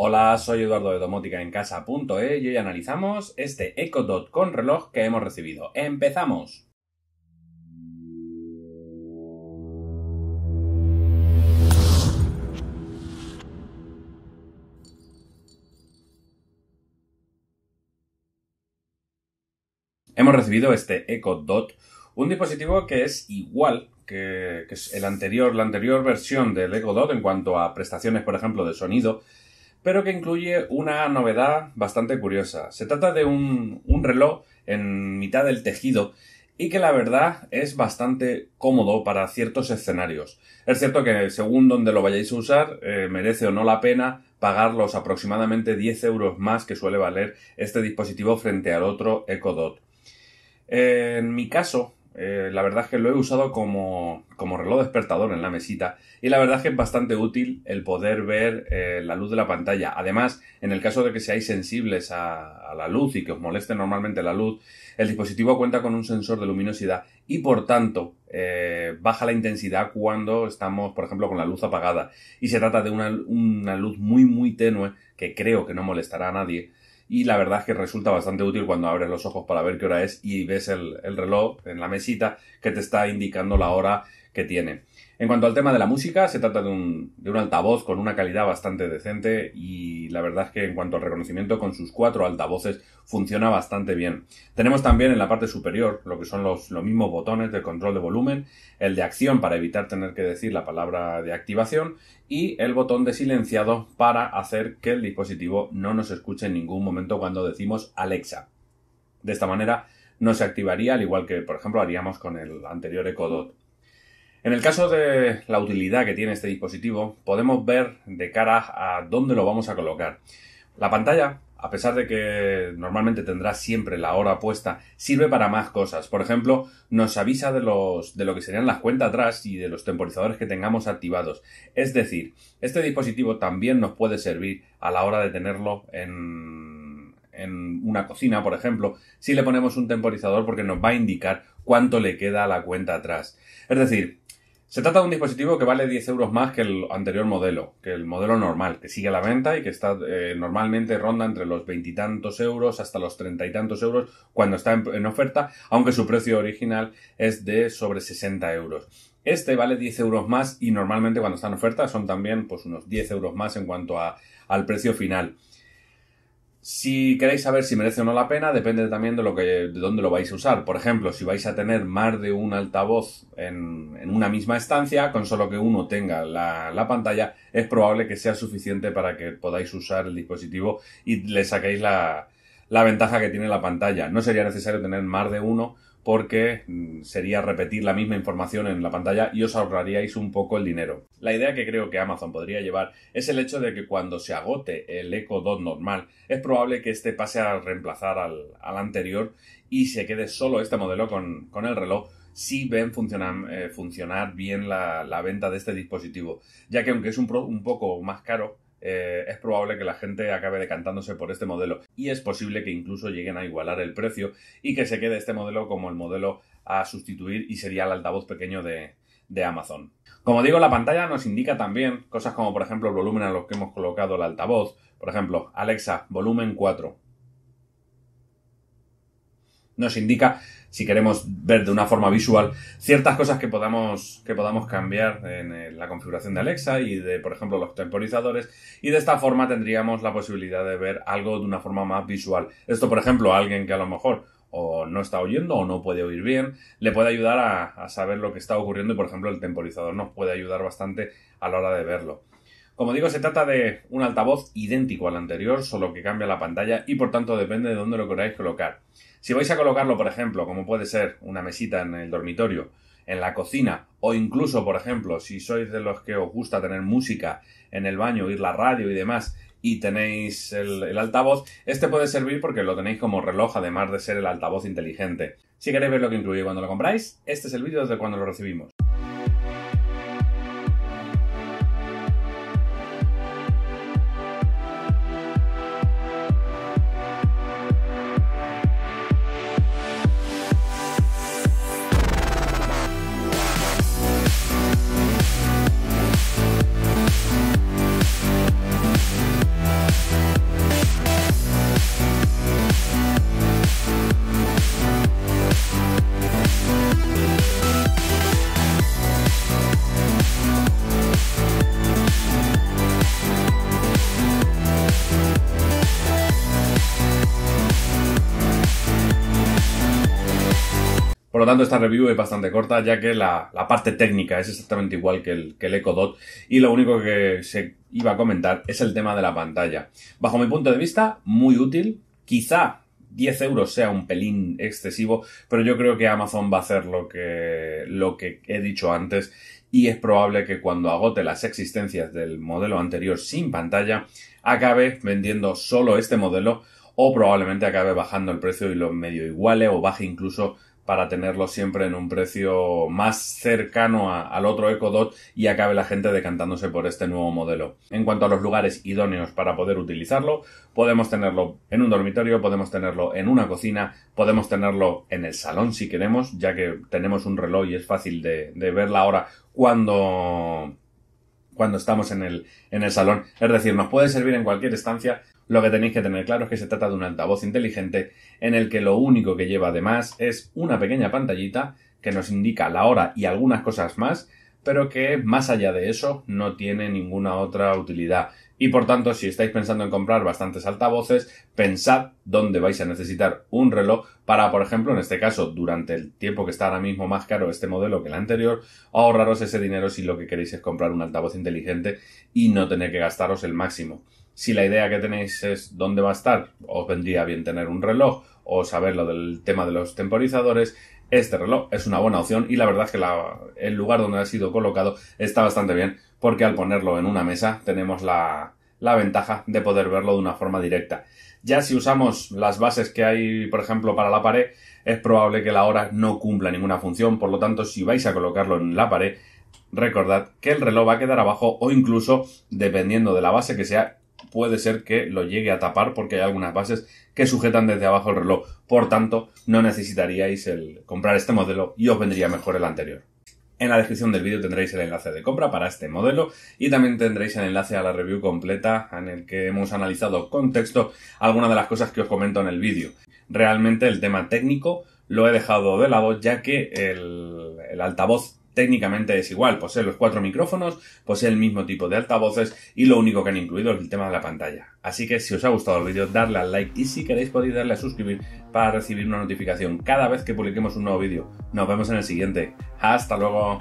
Hola, soy Eduardo de Domótica en casa.e y hoy analizamos este Echo Dot con reloj que hemos recibido. ¡Empezamos! Hemos recibido este Echo Dot, un dispositivo que es igual que, el anterior, la anterior versión del Echo Dot en cuanto a prestaciones, por ejemplo, de sonido, pero que incluye una novedad bastante curiosa. Se trata de un, reloj en mitad del tejido y que la verdad es bastante cómodo para ciertos escenarios. Es cierto que según donde lo vayáis a usar, eh, merece o no la pena pagar los aproximadamente 10 euros más que suele valer este dispositivo frente al otro Dot. En mi caso, eh, la verdad es que lo he usado como, reloj despertador en la mesita y la verdad es que es bastante útil el poder ver eh, la luz de la pantalla. Además, en el caso de que seáis sensibles a, la luz y que os moleste normalmente la luz, el dispositivo cuenta con un sensor de luminosidad y por tanto eh, baja la intensidad cuando estamos, por ejemplo, con la luz apagada. Y se trata de una luz muy muy tenue que creo que no molestará a nadie y la verdad es que resulta bastante útil cuando abres los ojos para ver qué hora es y ves el, reloj en la mesita que te está indicando la hora tiene. En cuanto al tema de la música, se trata de un, altavoz con una calidad bastante decente y la verdad es que en cuanto al reconocimiento con sus cuatro altavoces funciona bastante bien. Tenemos también en la parte superior lo que son los, mismos botones de control de volumen, el de acción para evitar tener que decir la palabra de activación y el botón de silenciado para hacer que el dispositivo no nos escuche en ningún momento cuando decimos Alexa. De esta manera no se activaría al igual que por ejemplo haríamos con el anterior Echo Dot. En el caso de la utilidad que tiene este dispositivo, podemos ver de cara a dónde lo vamos a colocar. La pantalla, a pesar de que normalmente tendrá siempre la hora puesta, sirve para más cosas. Por ejemplo, nos avisa de, lo que serían las cuentas atrás y de los temporizadores que tengamos activados. Es decir, este dispositivo también nos puede servir a la hora de tenerlo en, en una cocina, por ejemplo, si le ponemos un temporizador porque nos va a indicar cuánto le queda a la cuenta atrás. Es decir, se trata de un dispositivo que vale 10 euros más que el anterior modelo, que el modelo normal, que sigue a la venta y que está eh, normalmente ronda entre los veintitantos euros hasta los treinta y tantos euros cuando está en, oferta, aunque su precio original es de sobre 60 euros. Este vale 10 euros más y normalmente cuando está en oferta son también pues, unos 10 euros más en cuanto al precio final. Si queréis saber si merece o no la pena, depende también de, lo que, de dónde lo vais a usar. Por ejemplo, si vais a tener más de un altavoz en, en una misma estancia, con solo que uno tenga la, pantalla, es probable que sea suficiente para que podáis usar el dispositivo y le saquéis la, la ventaja que tiene la pantalla. No sería necesario tener más de uno porque mm, sería repetir la misma información en la pantalla y os ahorraríais un poco el dinero. La idea que creo que Amazon podría llevar es el hecho de que cuando se agote el Echo Dot normal, es probable que este pase a reemplazar al, anterior y se quede solo este modelo con, el reloj si ven eh, funcionar, bien la, la, venta de este dispositivo, ya que aunque es un, un poco más caro, eh, es probable que la gente acabe decantándose por este modelo y es posible que incluso lleguen a igualar el precio y que se quede este modelo como el modelo a sustituir y sería el altavoz pequeño de, de Amazon. Como digo, la pantalla nos indica también cosas como por ejemplo el volumen a los que hemos colocado el altavoz. Por ejemplo, Alexa, volumen 4 nos indica si queremos ver de una forma visual ciertas cosas que podamos, cambiar en eh, la configuración de Alexa y de, por ejemplo, los temporizadores. Y de esta forma tendríamos la posibilidad de ver algo de una forma más visual. Esto, por ejemplo, a alguien que a lo mejor no está oyendo o no puede oír bien, le puede ayudar a, a saber lo que está ocurriendo y, por ejemplo, el temporizador nos puede ayudar bastante a la hora de verlo. Como digo, se trata de un altavoz idéntico al anterior, solo que cambia la pantalla y por tanto depende de dónde lo queráis colocar. Si vais a colocarlo, por ejemplo, como puede ser una mesita en el dormitorio, en la cocina o incluso, por ejemplo, si sois de los que os gusta tener música en el baño, oír la radio y demás, y tenéis el, altavoz, este puede servir porque lo tenéis como reloj además de ser el altavoz inteligente. Si queréis ver lo que incluye cuando lo compráis, este es el vídeo desde cuando lo recibimos. Por lo tanto, esta review es bastante corta, ya que la, parte técnica es exactamente igual que el, que el Echo Dot y lo único que se iba a comentar es el tema de la pantalla. Bajo mi punto de vista, muy útil. Quizá 10 euros sea un pelín excesivo, pero yo creo que Amazon va a hacer lo que, lo que he dicho antes y es probable que cuando agote las existencias del modelo anterior sin pantalla, acabe vendiendo solo este modelo o probablemente acabe bajando el precio y lo medio iguale o baje incluso para tenerlo siempre en un precio más cercano al otro Dot y acabe la gente decantándose por este nuevo modelo. En cuanto a los lugares idóneos para poder utilizarlo, podemos tenerlo en un dormitorio, podemos tenerlo en una cocina, podemos tenerlo en el salón si queremos, ya que tenemos un reloj y es fácil de, verla ver la hora cuando cuando estamos en el, en el salón. Es decir, nos puede servir en cualquier estancia lo que tenéis que tener claro es que se trata de un altavoz inteligente en el que lo único que lleva además es una pequeña pantallita que nos indica la hora y algunas cosas más, pero que más allá de eso no tiene ninguna otra utilidad. Y por tanto, si estáis pensando en comprar bastantes altavoces, pensad dónde vais a necesitar un reloj para, por ejemplo, en este caso, durante el tiempo que está ahora mismo más caro este modelo que el anterior, ahorraros ese dinero si lo que queréis es comprar un altavoz inteligente y no tener que gastaros el máximo si la idea que tenéis es dónde va a estar, os vendría bien tener un reloj o saber lo del tema de los temporizadores. Este reloj es una buena opción y la verdad es que el lugar donde ha sido colocado está bastante bien porque al ponerlo en una mesa tenemos la ventaja de poder verlo de una forma directa. Ya si usamos las bases que hay, por ejemplo, para la pared, es probable que la hora no cumpla ninguna función, por lo tanto, si vais a colocarlo en la pared, recordad que el reloj va a quedar abajo o incluso, dependiendo de la base que sea, puede ser que lo llegue a tapar porque hay algunas bases que sujetan desde abajo el reloj. Por tanto, no necesitaríais el comprar este modelo y os vendría mejor el anterior. En la descripción del vídeo tendréis el enlace de compra para este modelo y también tendréis el enlace a la review completa en el que hemos analizado con texto algunas de las cosas que os comento en el vídeo. Realmente el tema técnico lo he dejado de lado ya que el altavoz técnicamente es igual, posee los cuatro micrófonos, posee el mismo tipo de altavoces y lo único que han incluido es el tema de la pantalla. Así que si os ha gustado el vídeo, darle al like y si queréis podéis darle a suscribir para recibir una notificación cada vez que publiquemos un nuevo vídeo. Nos vemos en el siguiente. Hasta luego.